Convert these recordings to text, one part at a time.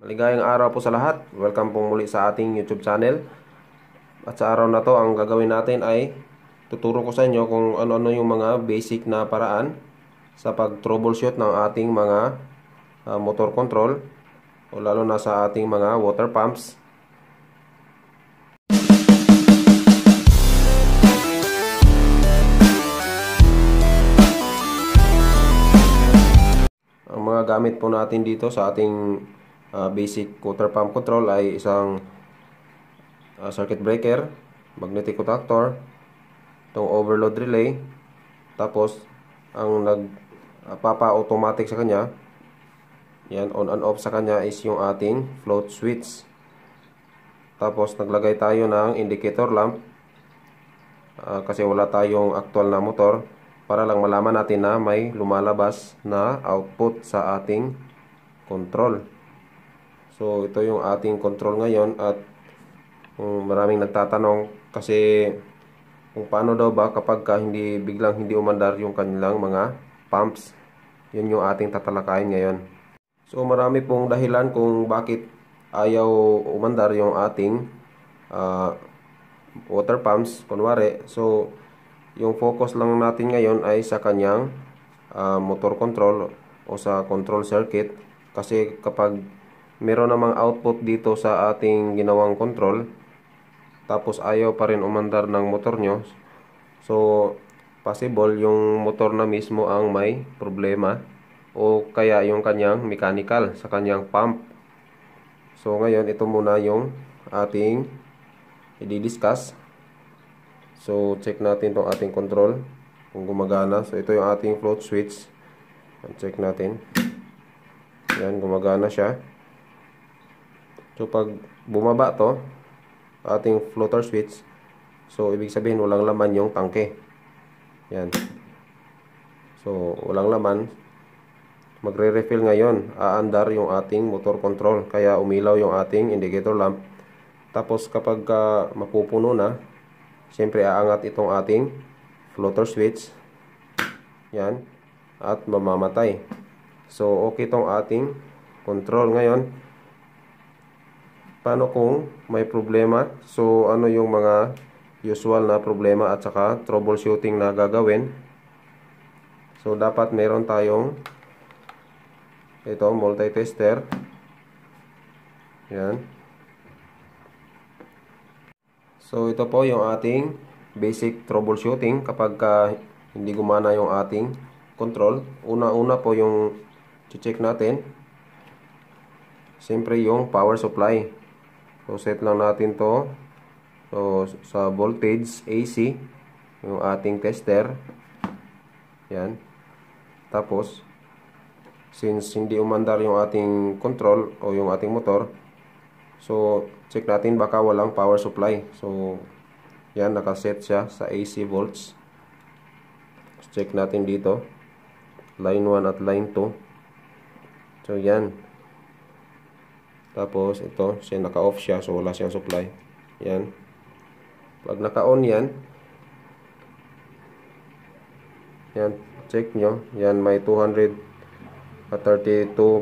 Maligayang araw po sa lahat. Welcome po muli sa ating YouTube channel. At sa araw na to, ang gagawin natin ay tuturo ko sa inyo kung ano-ano yung mga basic na paraan sa pag-troubleshoot ng ating mga uh, motor control o lalo na sa ating mga water pumps. Ang mga gamit po natin dito sa ating uh, basic quarter pump control ay isang uh, circuit breaker, magnetic contactor, itong overload relay, tapos ang nagpapa-automatic ah, uh, sa kanya, yan, on and off sa kanya is yung ating float switch. Tapos naglagay tayo ng indicator lamp uh, kasi wala tayong actual na motor para lang malaman natin na may lumalabas na output sa ating control. So ito yung ating control ngayon at um, maraming nagtatanong kasi kung paano daw ba kapag ka hindi biglang hindi umandar yung kanilang mga pumps. Yun yung ating tatalakayin ngayon. So marami pong dahilan kung bakit ayaw umandar yung ating uh, water pumps kunwari. So yung focus lang natin ngayon ay sa kanyang uh, motor control o sa control circuit kasi kapag meron namang output dito sa ating ginawang control tapos ayaw pa rin umandar ng motor nyo so possible yung motor na mismo ang may problema o kaya yung kanyang mechanical sa kanyang pump so ngayon ito muna yung ating i-discuss so check natin tong ating control kung gumagana so ito yung ating float switch check natin yan gumagana siya So, pag bumaba to, ating floater switch, so, ibig sabihin, walang laman yung tangke. Yan. So, walang laman. Magre-refill ngayon, aandar yung ating motor control. Kaya, umilaw yung ating indicator lamp. Tapos, kapag uh, mapupuno na, siyempre, aangat itong ating floater switch. Yan. At mamamatay. So, okay tong ating control ngayon paano kung may problema. So, ano yung mga usual na problema at saka troubleshooting na gagawin. So, dapat meron tayong ito, multi-tester. Yan. So, ito po yung ating basic troubleshooting kapag uh, hindi gumana yung ating control. Una-una po yung check natin. Siyempre yung power supply. So, set lang natin to. So, sa voltage AC, yung ating tester. Yan. Tapos, since hindi umandar yung ating control o yung ating motor, so, check natin baka walang power supply. So, yan, nakaset siya sa AC volts. Let's check natin dito. Line 1 at line 2. So, yan. Tapos ito, siya naka-off siya so wala siyang supply. Yan. Pag naka-on yan, yan, check nyo. Yan, may 232 ah,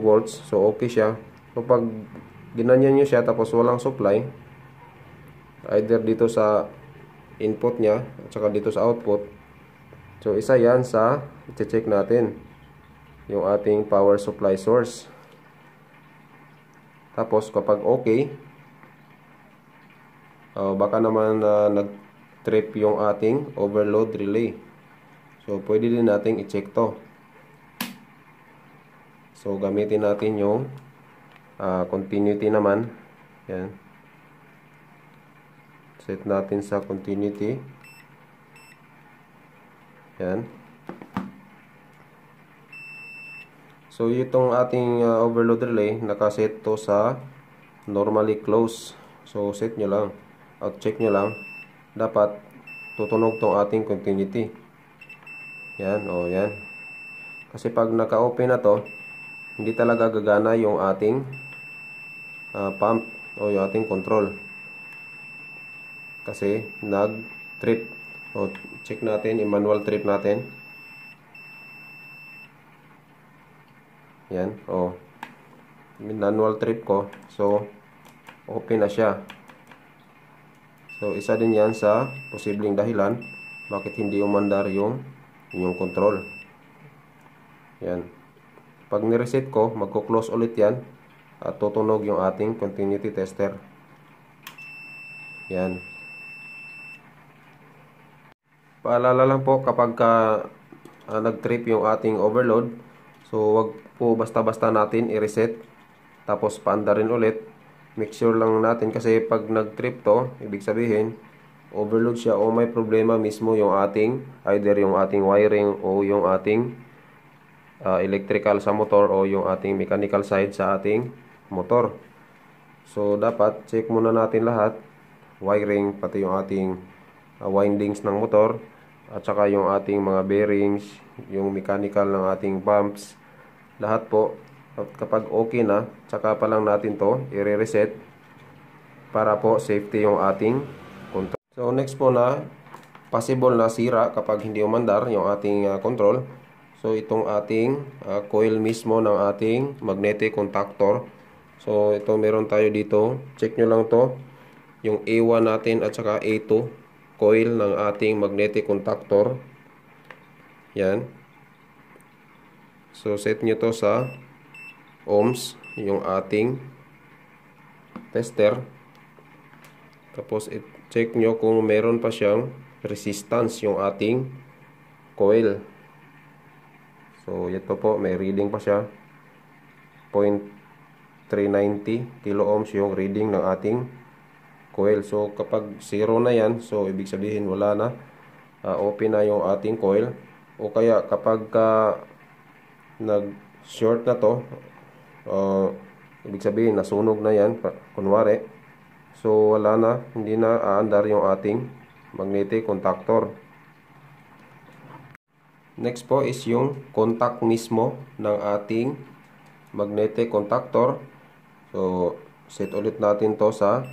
volts. So, okay siya. So, pag ginanyan nyo siya tapos walang supply, either dito sa input niya at saka dito sa output. So, isa yan sa, check natin yung ating power supply source. Tapos kapag okay, uh, baka naman uh, nag-trip yung ating overload relay. So pwede din nating i-check to. So gamitin natin yung uh, continuity naman. Yan. Set natin sa continuity. Yan. So itong ating uh, overload relay nakaset to sa normally close. So set nyo lang at check nyo lang dapat tutunog tong ating continuity. Yan, oh yan. Kasi pag naka-open na to, hindi talaga gagana yung ating uh, pump o yung ating control. Kasi nag-trip. O check natin, i-manual trip natin. Yan, oh. Manual trip ko. So, okay na siya. So, isa din yan sa posibleng dahilan bakit hindi umandar yung inyong control. Yan. Pag ni-reset ko, magko-close ulit yan at tutunog yung ating continuity tester. Yan. Paalala lang po kapag ka, uh, nag-trip yung ating overload, So, wag po basta-basta natin i-reset. Tapos, paandarin ulit. Make sure lang natin kasi pag nag-trip to, ibig sabihin, overload siya o may problema mismo yung ating, either yung ating wiring o yung ating uh, electrical sa motor o yung ating mechanical side sa ating motor. So, dapat check muna natin lahat. Wiring, pati yung ating uh, windings ng motor at saka yung ating mga bearings, yung mechanical ng ating pumps, lahat po. At kapag okay na, saka pa lang natin to i-reset para po safety yung ating control. So next po na possible na sira kapag hindi umandar yung ating uh, control. So itong ating uh, coil mismo ng ating magnetic contactor. So ito meron tayo dito. Check nyo lang to yung A1 natin at saka A2 coil ng ating magnetic contactor. Yan. So, set nyo to sa ohms, yung ating tester. Tapos, check nyo kung meron pa siyang resistance yung ating coil. So, ito po, may reading pa siya. 0.390 kilo ohms yung reading ng ating coil. So kapag zero na yan, so ibig sabihin wala na. Uh, open na yung ating coil. O kaya kapag uh, nag-short na to, uh, ibig sabihin nasunog na yan, kunwari. So wala na, hindi na aandar yung ating magnetic contactor. Next po is yung contact mismo ng ating magnetic contactor. So set ulit natin to sa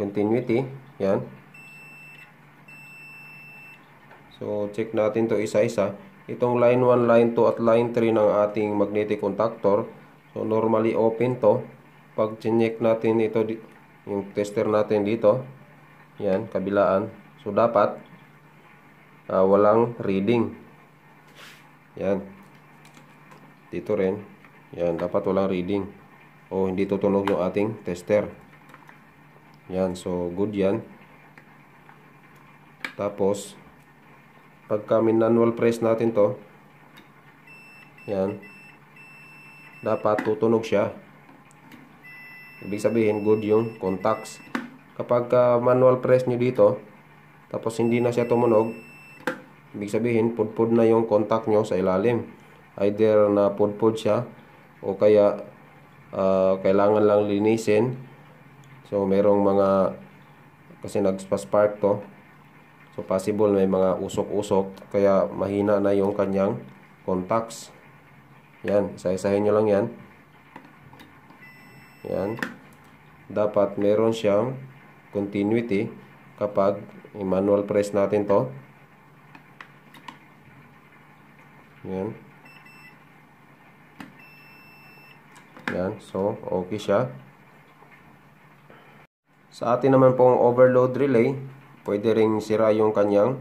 continuity. Yan. So, check natin to isa-isa. Itong line 1, line 2 at line 3 ng ating magnetic contactor. So, normally open to. Pag check natin ito, yung tester natin dito. Yan, kabilaan. So, dapat uh, walang reading. Yan. Dito rin. Yan, dapat walang reading. O, hindi tutunog yung ating tester. Yan, so good yan. Tapos, pagka manual press natin to, yan, dapat tutunog siya. Ibig sabihin, good yung contacts. Kapag uh, manual press nyo dito, tapos hindi na siya tumunog, ibig sabihin, pudpud na yung contact nyo sa ilalim. Either na pudpud siya, o kaya uh, kailangan lang linisin So, merong mga, kasi nag-spark to. So, possible may mga usok-usok. Kaya, mahina na yung kanyang contacts. Yan, isa-isahin nyo lang yan. Yan. Dapat meron siyang continuity kapag i-manual press natin to. Yan. Yan. So, okay siya. Sa atin naman pong overload relay, pwede ring sira yung kanyang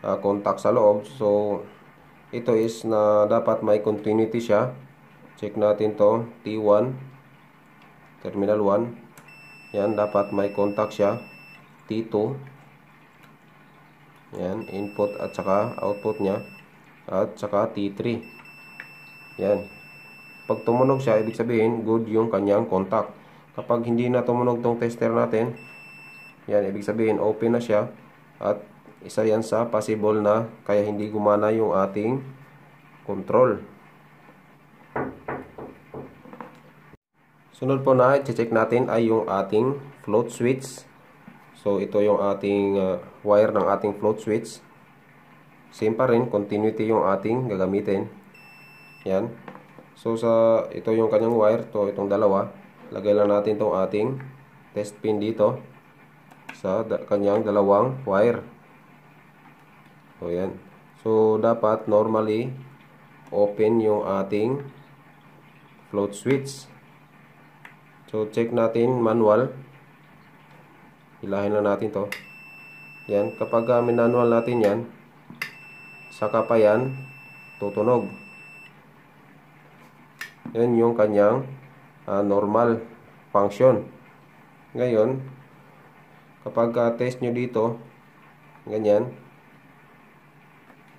uh, contact sa loob. So, ito is na dapat may continuity siya. Check natin to T1, terminal 1. Yan, dapat may contact siya. T2, yan, input at saka output niya at saka T3. Yan. Pag tumunog siya, ibig sabihin good yung kanyang contact kapag hindi na tumunog tong tester natin yan ibig sabihin open na siya at isa yan sa possible na kaya hindi gumana yung ating control sunod po na i-check natin ay yung ating float switch so ito yung ating uh, wire ng ating float switch same pa rin continuity yung ating gagamitin yan so sa ito yung kanyang wire to itong dalawa lagay lang natin tong ating test pin dito sa da kanyang dalawang wire so yan so dapat normally open yung ating float switch so check natin manual ilahin lang natin to yan kapag uh, ah, minanual natin yan saka pa yan tutunog yan yung kanyang uh, normal function. Ngayon, kapag uh, test nyo dito, ganyan,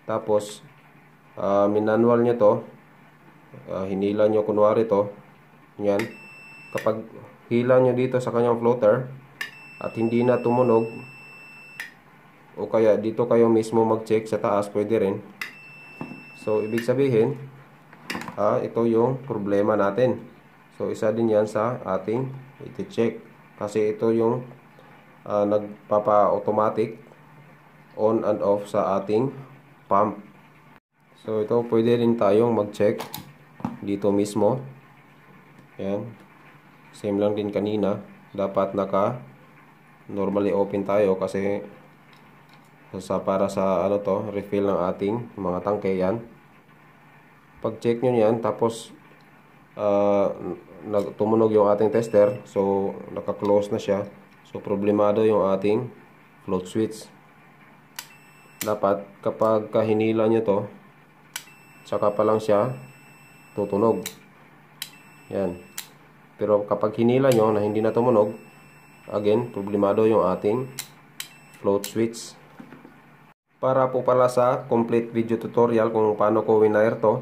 tapos, uh, ah, minanual nyo to, uh, hinila nyo kunwari to, yan, kapag hila nyo dito sa kanyang floater, at hindi na tumunog, o kaya dito kayo mismo mag-check sa taas, pwede rin. So, ibig sabihin, ah, ito yung problema natin. So, isa din yan sa ating iti-check. Kasi ito yung uh, nagpapa-automatic on and off sa ating pump. So, ito pwede rin tayong mag-check dito mismo. Ayan. Same lang din kanina. Dapat naka normally open tayo kasi sa para sa ano to, refill ng ating mga tangke yan. Pag-check nyo yan, tapos uh, nag tumunog yung ating tester. So, naka-close na siya. So, problemado yung ating float switch. Dapat, kapag kahinila nyo to, tsaka pa lang siya tutunog. Yan. Pero kapag hinila nyo na hindi na tumunog, again, problemado yung ating float switch. Para po pala sa complete video tutorial kung paano ko winire to,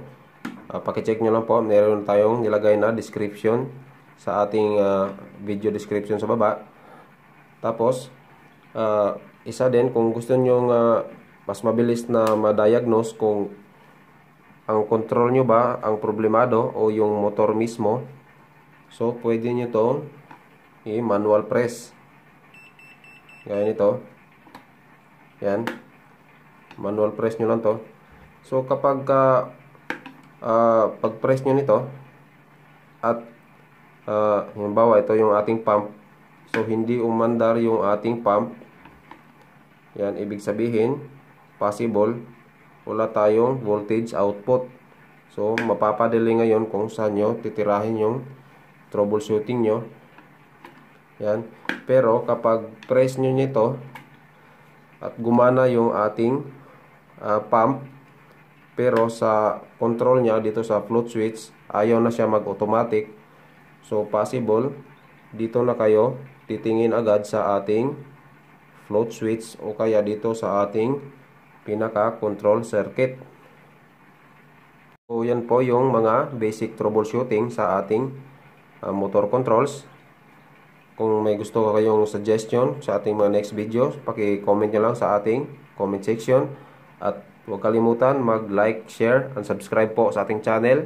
uh, pakicheck nyo lang po meron tayong nilagay na description sa ating uh, video description sa baba tapos uh, isa din kung gusto nyo uh, mas mabilis na ma-diagnose kung ang control nyo ba ang problemado o yung motor mismo so pwede nyo to i-manual press gaya nito yan manual press nyo lang to so kapag uh, uh, ah, pag-press nyo nito at uh, halimbawa ito yung ating pump so hindi umandar yung ating pump yan ibig sabihin possible wala tayong voltage output so mapapadali ngayon kung saan nyo titirahin yung troubleshooting nyo yan pero kapag press nyo nito at gumana yung ating uh, pump pero sa control niya dito sa float switch, ayaw na siya mag-automatic. So possible, dito na kayo titingin agad sa ating float switch o kaya dito sa ating pinaka-control circuit. So yan po yung mga basic troubleshooting sa ating uh, motor controls. Kung may gusto kayong suggestion sa ating mga next videos, paki-comment nyo lang sa ating comment section. At Huwag kalimutan mag-like, share, and subscribe po sa ating channel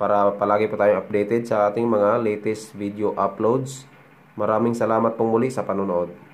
para palagi po tayong updated sa ating mga latest video uploads. Maraming salamat pong muli sa panonood.